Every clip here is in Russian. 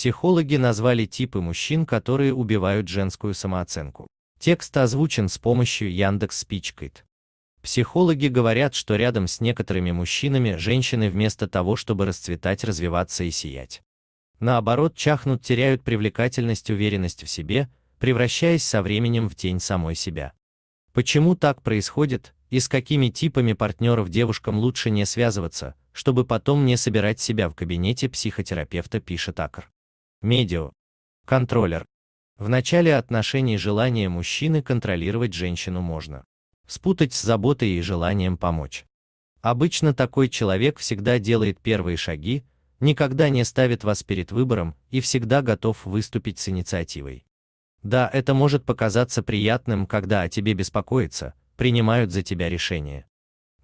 Психологи назвали типы мужчин, которые убивают женскую самооценку. Текст озвучен с помощью Яндекс Спичкайт. Психологи говорят, что рядом с некоторыми мужчинами женщины вместо того, чтобы расцветать, развиваться и сиять, наоборот, чахнут, теряют привлекательность, уверенность в себе, превращаясь со временем в тень самой себя. Почему так происходит и с какими типами партнеров девушкам лучше не связываться, чтобы потом не собирать себя в кабинете психотерапевта, пишет Акр. Медио. Контроллер. В начале отношений желание мужчины контролировать женщину можно. Спутать с заботой и желанием помочь. Обычно такой человек всегда делает первые шаги, никогда не ставит вас перед выбором и всегда готов выступить с инициативой. Да, это может показаться приятным, когда о тебе беспокоятся, принимают за тебя решения.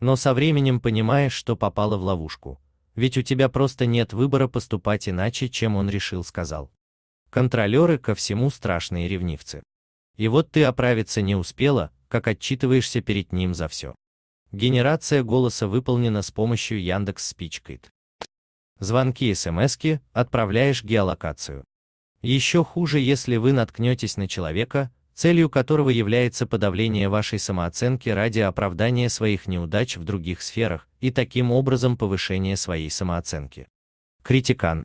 Но со временем понимаешь, что попало в ловушку – ведь у тебя просто нет выбора поступать иначе, чем он решил, сказал. Контролеры ко всему страшные ревнивцы. И вот ты оправиться не успела, как отчитываешься перед ним за все. Генерация голоса выполнена с помощью Яндекс Спичкит. Звонки и смски, отправляешь геолокацию. Еще хуже, если вы наткнетесь на человека, целью которого является подавление вашей самооценки ради оправдания своих неудач в других сферах и таким образом повышение своей самооценки. Критикан.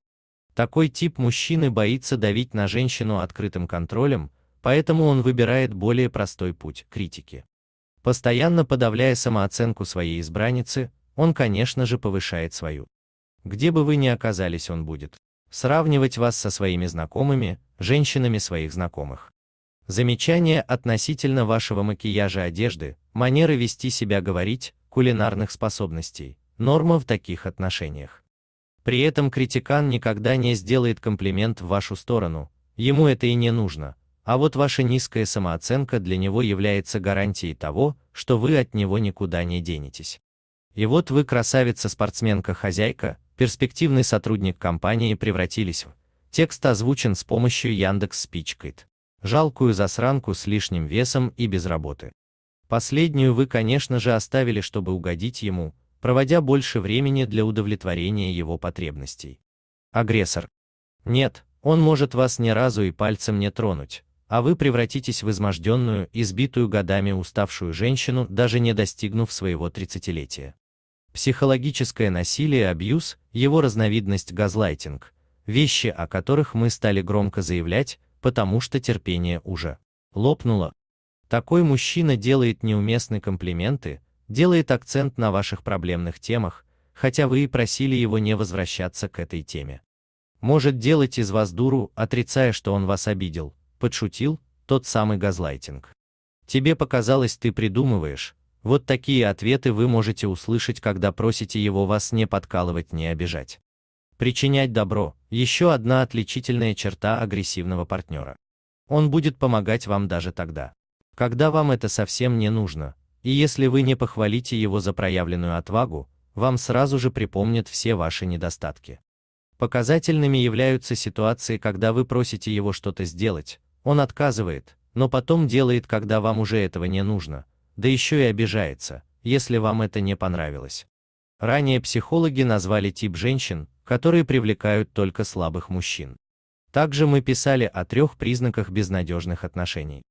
Такой тип мужчины боится давить на женщину открытым контролем, поэтому он выбирает более простой путь критики. Постоянно подавляя самооценку своей избранницы, он, конечно же, повышает свою. Где бы вы ни оказались, он будет сравнивать вас со своими знакомыми, женщинами своих знакомых. Замечания относительно вашего макияжа одежды, манеры вести себя говорить, кулинарных способностей, норма в таких отношениях. При этом критикан никогда не сделает комплимент в вашу сторону, ему это и не нужно, а вот ваша низкая самооценка для него является гарантией того, что вы от него никуда не денетесь. И вот вы красавица-спортсменка-хозяйка, перспективный сотрудник компании превратились в. Текст озвучен с помощью Яндекс Жалкую засранку с лишним весом и без работы. Последнюю вы, конечно же, оставили, чтобы угодить ему, проводя больше времени для удовлетворения его потребностей. Агрессор. Нет, он может вас ни разу и пальцем не тронуть, а вы превратитесь в изможденную, избитую годами уставшую женщину, даже не достигнув своего 30-летия. Психологическое насилие, абьюз, его разновидность газлайтинг, вещи, о которых мы стали громко заявлять, потому что терпение уже лопнуло. Такой мужчина делает неуместные комплименты, делает акцент на ваших проблемных темах, хотя вы и просили его не возвращаться к этой теме. Может делать из вас дуру, отрицая, что он вас обидел, подшутил, тот самый газлайтинг. Тебе показалось, ты придумываешь. Вот такие ответы вы можете услышать, когда просите его вас не подкалывать, не обижать. Причинять добро – еще одна отличительная черта агрессивного партнера. Он будет помогать вам даже тогда, когда вам это совсем не нужно, и если вы не похвалите его за проявленную отвагу, вам сразу же припомнят все ваши недостатки. Показательными являются ситуации, когда вы просите его что-то сделать, он отказывает, но потом делает, когда вам уже этого не нужно, да еще и обижается, если вам это не понравилось. Ранее психологи назвали тип женщин, которые привлекают только слабых мужчин. Также мы писали о трех признаках безнадежных отношений.